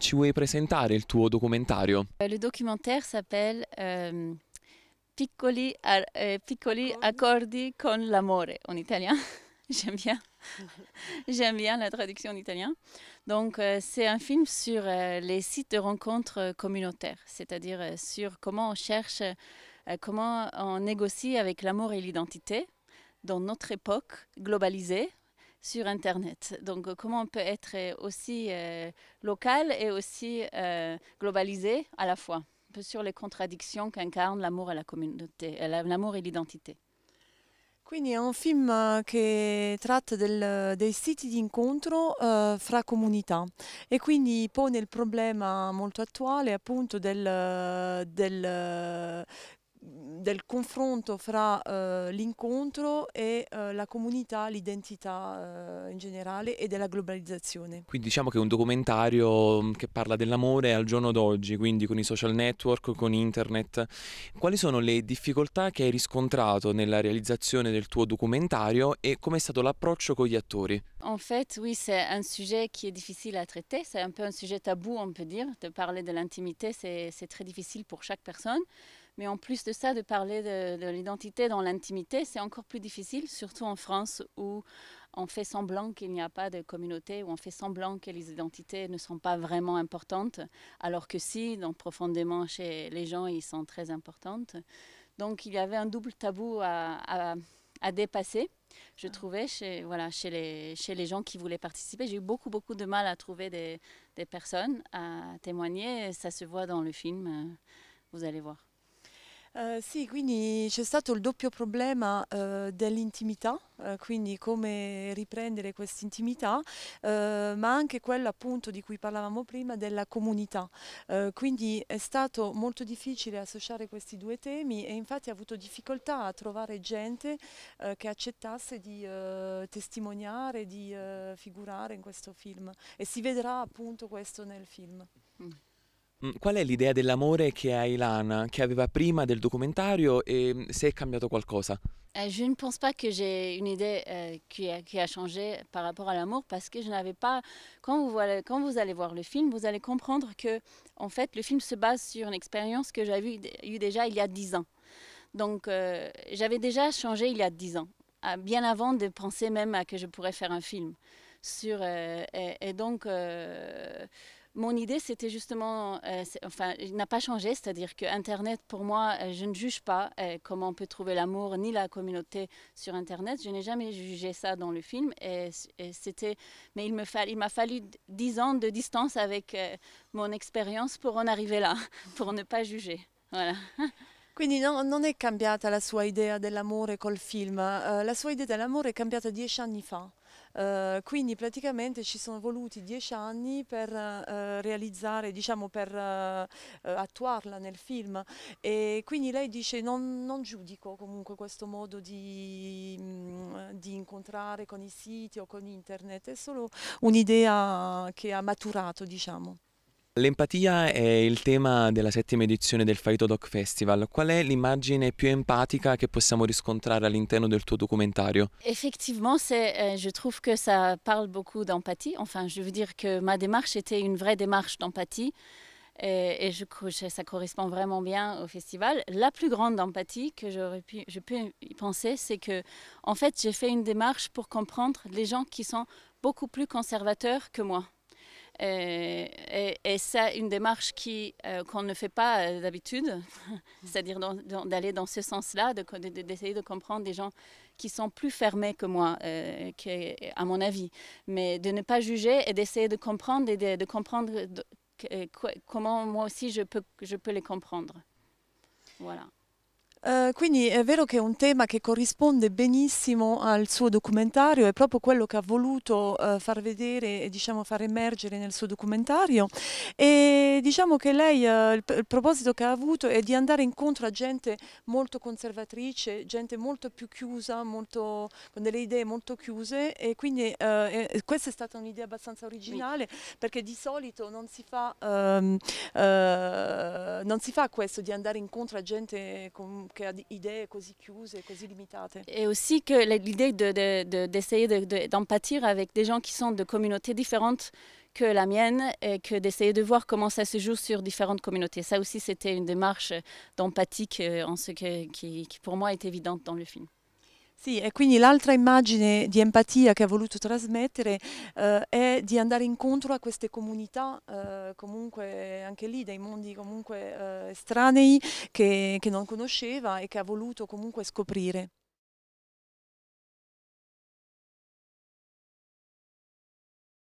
Tu vuoi présenter il tuo documentario? Eh, le documentaire s'appelle ehm, eh, piccoli, accordi con l'amore en italien. J'aime bien. J'aime bien la traduction en italien. Donc, euh, c'est un film sur euh, les sites de rencontres communautaires, c'est-à-dire euh, sur comment on cherche, comment on négocie avec l'amour et l'identité dans notre époque globalisée, sur Internet. Donc, euh, comment on peut être euh, aussi euh, local et aussi globalisé à la fois, sur les contradictions qu'incarne l'amour à la communauté, l'amour et l'identité. Quindi è un film qui traite des sites siti di incontro et fra comunità le problème pone il problema molto attuale appunto del, del confronto fra eh, l'incontro e eh, la comunità, l'identità eh, in generale e della globalizzazione. Quindi diciamo che è un documentario mm, che parla dell'amore al giorno d'oggi, quindi con i social network, con internet. Quali sono le difficoltà che hai riscontrato nella realizzazione del tuo documentario e com'è stato l'approccio con gli attori? En fait, oui, c'est un sujet qui est difficile à traiter, c'est un peu un sujet tabou, on peut dire, de parler de l'intimité, c'est très difficile pour chaque personne. Mais en plus de ça, de parler de, l'identité dans l'intimité, c'est encore plus difficile, surtout en France où on fait semblant qu'il n'y a pas de communauté, où on fait semblant que les identités ne sont pas vraiment importantes, alors que si, donc profondément chez les gens, ils sont très importantes. Donc il y avait un double tabou à, dépasser, je ah. trouvais, chez, voilà, chez, les, chez les gens qui voulaient participer. J'ai eu beaucoup, beaucoup de mal à trouver des personnes à témoigner. Ça se voit dans le film, euh, vous allez voir. Eh, sì, quindi c'è stato il doppio problema uh, dell'intimità, uh, quindi come riprendere quest'intimità, ma anche quello appunto di cui parlavamo prima della comunità. quindi è stato molto difficile associare questi due temi e infatti ha avuto difficoltà a trovare gente che accettasse di testimoniare, di figurare in questo film e si vedrà appunto questo nel film. Mm. Mm. Qual è l'idea dell'amore che ha Ilana, che aveva prima del documentario e mm, se è quelque chose eh, Je ne pense pas que j'ai une idée euh, qui, a, qui, a, changé par rapport à l'amour parce que je n'avais pas. Quand vous, quand vous, allez voir le film, vous allez comprendre que, en fait, le film se base sur une expérience que j'avais eue déjà il y a dix ans. Donc, euh, j'avais déjà changé il y a dix ans, bien avant de penser même à que je pourrais faire un film. Sur, euh, et, et, donc. Mon idée, c'était justement, euh, enfin, il n'a pas changé, c'est-à-dire que Internet, pour moi, euh, je ne juge pas euh, comment on peut trouver l'amour ni la communauté sur Internet. Je n'ai jamais jugé ça dans le film, et, c'était, mais il me il m'a fallu dix ans de distance avec mon expérience pour en arriver là, pour ne pas juger. Voilà. Quindi non, non è cambiata la sua idea dell'amore col film, eh, la sua idea dell'amore è cambiata dieci anni fa. Eh, quindi praticamente ci sono voluti dieci anni per uh, realizzare, diciamo per uh, attuarla nel film e quindi lei dice non, non giudico comunque questo modo di, mh, mm, di, incontrare con i siti o con internet, è solo un'idea che ha maturato diciamo. L'empathie L'empatia è il tema della settima édition del Faito Doc Festival. Quelle est l'image l'immagine que nous pouvons possiamo riscontrare l'intérieur de ton documentaire Effectivement, c'est euh, je trouve que ça parle beaucoup d'empathie. Enfin, je veux dire que ma démarche était une vraie démarche d'empathie. Et, et je, ça correspond vraiment bien au festival. La plus grande empathie que j'aurais pu, je peux y penser, c'est que, en fait, j'ai fait une démarche pour comprendre les gens qui sont beaucoup plus conservateurs que moi. Euh, et, c'est une démarche qui euh, qu'on ne fait pas euh, d'habitude, c'est-à-dire d'aller dans, ce sens-là, d'essayer de, comprendre des gens qui sont plus fermés que moi, à mon avis, mais de ne pas juger et d'essayer de comprendre et de, comprendre comment moi aussi je peux, je peux les comprendre. Voilà. Eh, quindi è vero che è un tema che corrisponde benissimo al suo documentario, è proprio quello che ha voluto uh, far vedere e diciamo, far emergere nel suo documentario e diciamo che lei uh, il, il, proposito che ha avuto è di andare incontro a gente molto conservatrice, gente molto più chiusa, molto, con delle idee molto chiuse e quindi e questa è stata un'idea abbastanza originale perché di solito non si, fa, um, non si fa questo di andare incontro a gente con Et aussi que l'idée d'essayer de, avec des gens qui sont de communautés différentes que la mienne et que d'essayer de voir comment ça se joue sur différentes communautés. Ça aussi, c'était une démarche d'empathie en qui pour moi est évidente dans le film. Sì, e quindi l'altra immagine di empatia che ha voluto trasmettere eh, è di andare incontro a queste comunità, eh, comunque anche lì, dei mondi comunque eh, estranei che, che non conosceva e che ha voluto comunque scoprire.